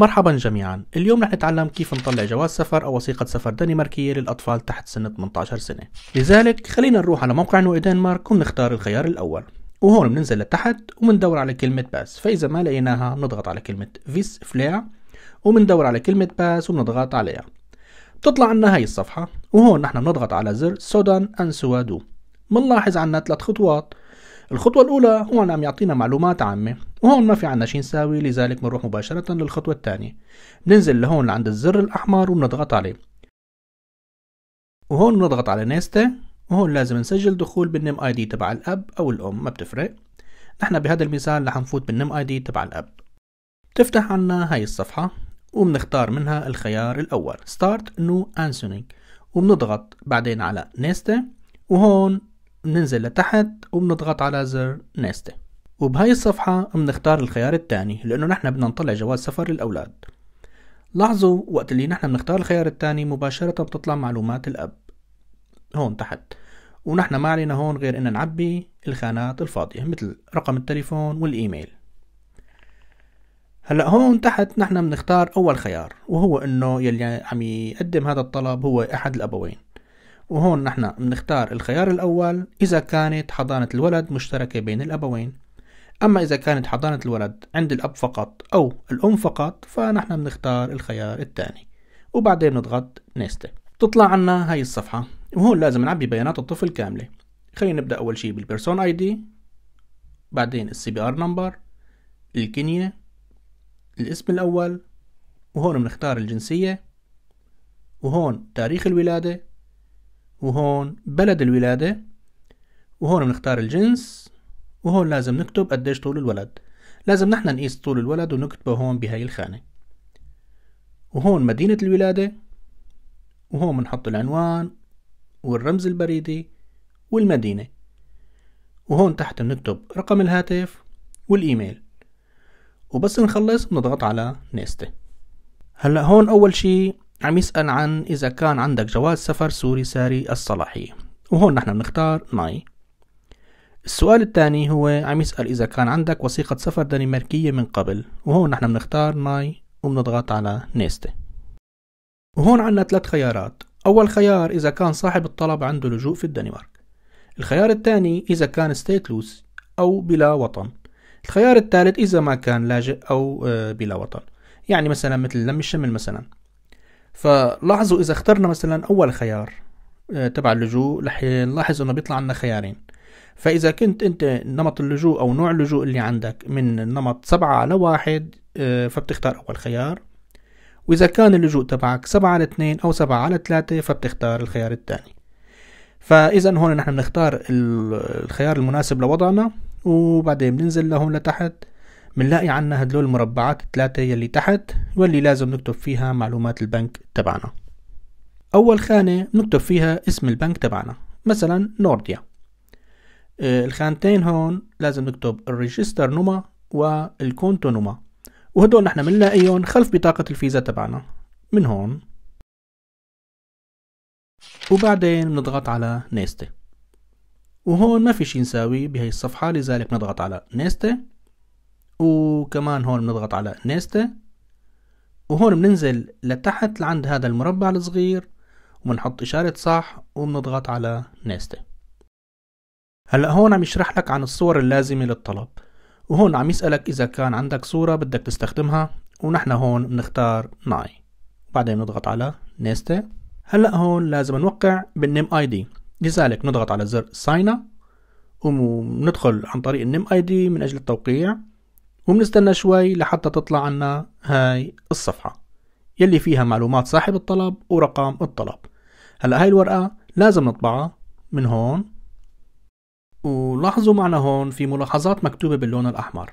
مرحبا جميعا اليوم رح نتعلم كيف نطلع جواز سفر او وثيقة سفر دنماركية للاطفال تحت سن 18 سنة لذلك خلينا نروح على موقع نوئي دنمارك ونختار الخيار الاول وهون بننزل لتحت وبندور على كلمة باس فاذا ما لقيناها بنضغط على كلمة فيس فليا وبندور على كلمة باس وبنضغط عليها بتطلع عنا هاي الصفحة وهون نحن بنضغط على زر سودان سوادو بنلاحظ عنا ثلاث خطوات الخطوة الأولى هو أن عم يعطينا معلومات عامة وهون ما في عنا شي نساوي لذلك بنروح مباشرة للخطوة الثانية بننزل لهون لعند الزر الأحمر وبنضغط عليه وهون بنضغط على نيستا وهون لازم نسجل دخول بالنم اي دي تبع الأب أو الأم ما بتفرق نحن بهذا المثال رح نفوت بالنم اي دي تبع الأب بتفتح عنا هاي الصفحة وبنختار منها الخيار الأول Start New Answering وبنضغط بعدين على نيستا وهون بننزل لتحت وبنضغط على زر نيست وبهاي الصفحة بنختار الخيار الثاني لأنه نحن بدنا نطلع جواز سفر للأولاد لاحظوا وقت اللي نحن بنختار الخيار الثاني مباشرة بتطلع معلومات الأب هون تحت ونحن ما علينا هون غير إن نعبي الخانات الفاضية مثل رقم التليفون والإيميل هلا هون تحت نحن بنختار أول خيار وهو إنه يلي عم يقدم هذا الطلب هو أحد الأبوين وهون نحن بنختار الخيار الأول إذا كانت حضانة الولد مشتركة بين الأبوين أما إذا كانت حضانة الولد عند الأب فقط أو الأم فقط فنحن بنختار الخيار الثاني وبعدين بنضغط نيست تطلع عنا هاي الصفحة وهون لازم نعبي بيانات الطفل كاملة خلينا نبدأ أول شيء بالبيرسون اي دي بعدين السي بي ار نمبر الكنية الاسم الأول وهون بنختار الجنسية وهون تاريخ الولادة وهون بلد الولادة وهون بنختار الجنس وهون لازم نكتب قديش طول الولد لازم نحن نقيس طول الولد ونكتبه هون بهاي الخانة وهون مدينة الولادة وهون بنحط العنوان والرمز البريدي والمدينة وهون تحت بنكتب رقم الهاتف والإيميل وبس نخلص بنضغط على نيستي هلأ هون أول شي عم يسأل عن إذا كان عندك جواز سفر سوري ساري الصلاحية وهون نحن بنختار ناي السؤال الثاني هو عم يسأل إذا كان عندك وثيقة سفر دنماركية من قبل وهون نحن بنختار ناي وبنضغط على نيستي وهون عنا ثلاث خيارات أول خيار إذا كان صاحب الطلب عنده لجوء في الدنمارك الخيار الثاني إذا كان ستيتلوس أو بلا وطن الخيار الثالث إذا ما كان لاجئ أو آه، بلا وطن يعني مثلا مثل لم الشمل مثلا فلاحظوا إذا اخترنا مثلا أول خيار آه، تبع اللجوء رح نلاحظ إنه بيطلع عنا خيارين فإذا كنت أنت نمط اللجوء أو نوع اللجوء اللي عندك من نمط سبعة على واحد آه، فبتختار أول خيار وإذا كان اللجوء تبعك سبعة على اثنين أو سبعة على ثلاثة فبتختار الخيار الثاني فإذا هون نحن بنختار الخيار المناسب لوضعنا وبعدين بننزل لهون لتحت بنلاقي عنا هدول المربعات الثلاثة يلي تحت واللي لازم نكتب فيها معلومات البنك تبعنا أول خانة بنكتب فيها اسم البنك تبعنا مثلا نورديا آه، الخانتين هون لازم نكتب الريجستر نوما والكونتو نوما وهدول نحن بنلاقيهم خلف بطاقة الفيزا تبعنا من هون وبعدين بنضغط على نيستي وهون ما في شي نساوي بهي الصفحة لذلك نضغط على نيستي وكمان هون بنضغط على نيستا وهون بننزل لتحت لعند هذا المربع الصغير وبنحط إشارة صح وبنضغط على نيستا هلأ هون عم يشرح لك عن الصور اللازمة للطلب وهون عم يسألك إذا كان عندك صورة بدك تستخدمها ونحن هون بنختار ناي بعدين بنضغط على نيستا هلأ هون لازم نوقع بالنيم اي دي لذلك نضغط على زر ساين اب وندخل عن طريق النيم اي دي من أجل التوقيع وبنستنى شوي لحتى تطلع عنا هاي الصفحة يلي فيها معلومات صاحب الطلب ورقم الطلب هلا هاي الورقة لازم نطبعها من هون ولاحظوا معنا هون في ملاحظات مكتوبة باللون الأحمر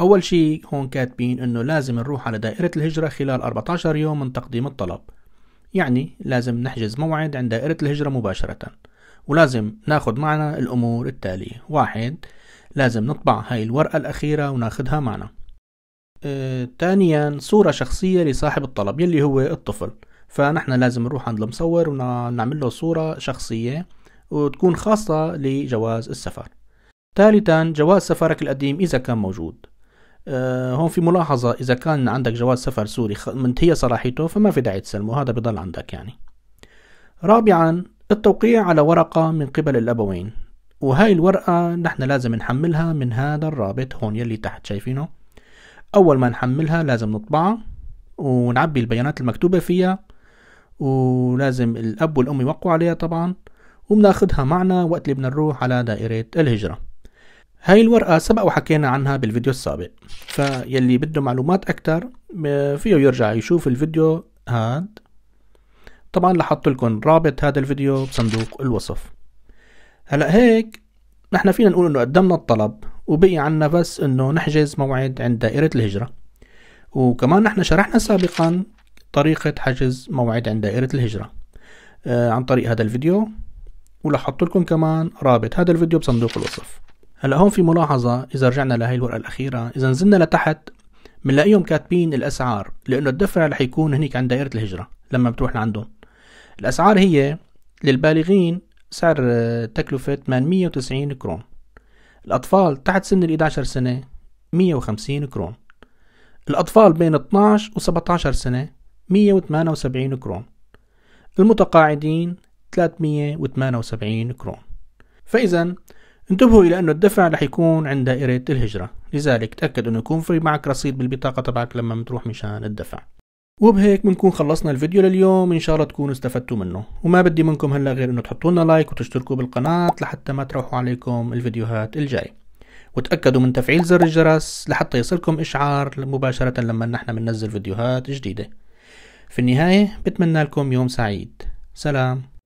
أول شيء هون كاتبين إنه لازم نروح على دائرة الهجرة خلال 14 يوم من تقديم الطلب يعني لازم نحجز موعد عند دائرة الهجرة مباشرة ولازم ناخد معنا الأمور التالية واحد لازم نطبع هاي الورقة الأخيرة وناخدها معنا أه، ثانيا صورة شخصية لصاحب الطلب يلي هو الطفل فنحن لازم نروح عند المصور ونعمل له صورة شخصية وتكون خاصة لجواز السفر ثالثا جواز سفرك القديم إذا كان موجود أه هون في ملاحظة إذا كان عندك جواز سفر سوري منتهية صلاحيته فما في داعي تسلمه هذا بضل عندك يعني رابعا التوقيع على ورقة من قبل الأبوين وهاي الورقة نحن لازم نحملها من هذا الرابط هون يلي تحت شايفينه أول ما نحملها لازم نطبعها ونعبي البيانات المكتوبة فيها ولازم الأب والأم يوقعوا عليها طبعا وبناخدها معنا وقت اللي بدنا نروح على دائرة الهجرة هاي الورقة سبق وحكينا عنها بالفيديو السابق فيلي بده معلومات أكتر فيه يرجع يشوف الفيديو هاد طبعا لحط لكم رابط هذا الفيديو بصندوق الوصف هلا هيك نحن فينا نقول انه قدمنا الطلب وبقي عنا بس انه نحجز موعد عند دائرة الهجرة وكمان نحن شرحنا سابقا طريقة حجز موعد عند دائرة الهجرة آه عن طريق هذا الفيديو ولحط لكم كمان رابط هذا الفيديو بصندوق الوصف هلا هون في ملاحظة إذا رجعنا لهي الورقة الأخيرة إذا نزلنا لتحت بنلاقيهم كاتبين الأسعار لأنه الدفع رح يكون هنيك عند دائرة الهجرة لما بتروح لعندهم الأسعار هي للبالغين سعر آه، تكلفة 890 كرون الأطفال تحت سن ال 11 سنة 150 كرون الأطفال بين 12 و 17 سنة 178 كرون المتقاعدين 378 كرون فإذا انتبهوا إلى أنه الدفع رح يكون عند دائرة الهجرة لذلك تأكد أنه يكون في معك رصيد بالبطاقة تبعك لما بتروح مشان الدفع وبهيك بنكون خلصنا الفيديو لليوم ان شاء الله تكونوا استفدتوا منه وما بدي منكم هلا غير انه تحطوا لنا لايك وتشتركوا بالقناة لحتى ما تروحوا عليكم الفيديوهات الجاي وتأكدوا من تفعيل زر الجرس لحتى يصلكم إشعار مباشرة لما نحن بننزل فيديوهات جديدة في النهاية بتمنى لكم يوم سعيد سلام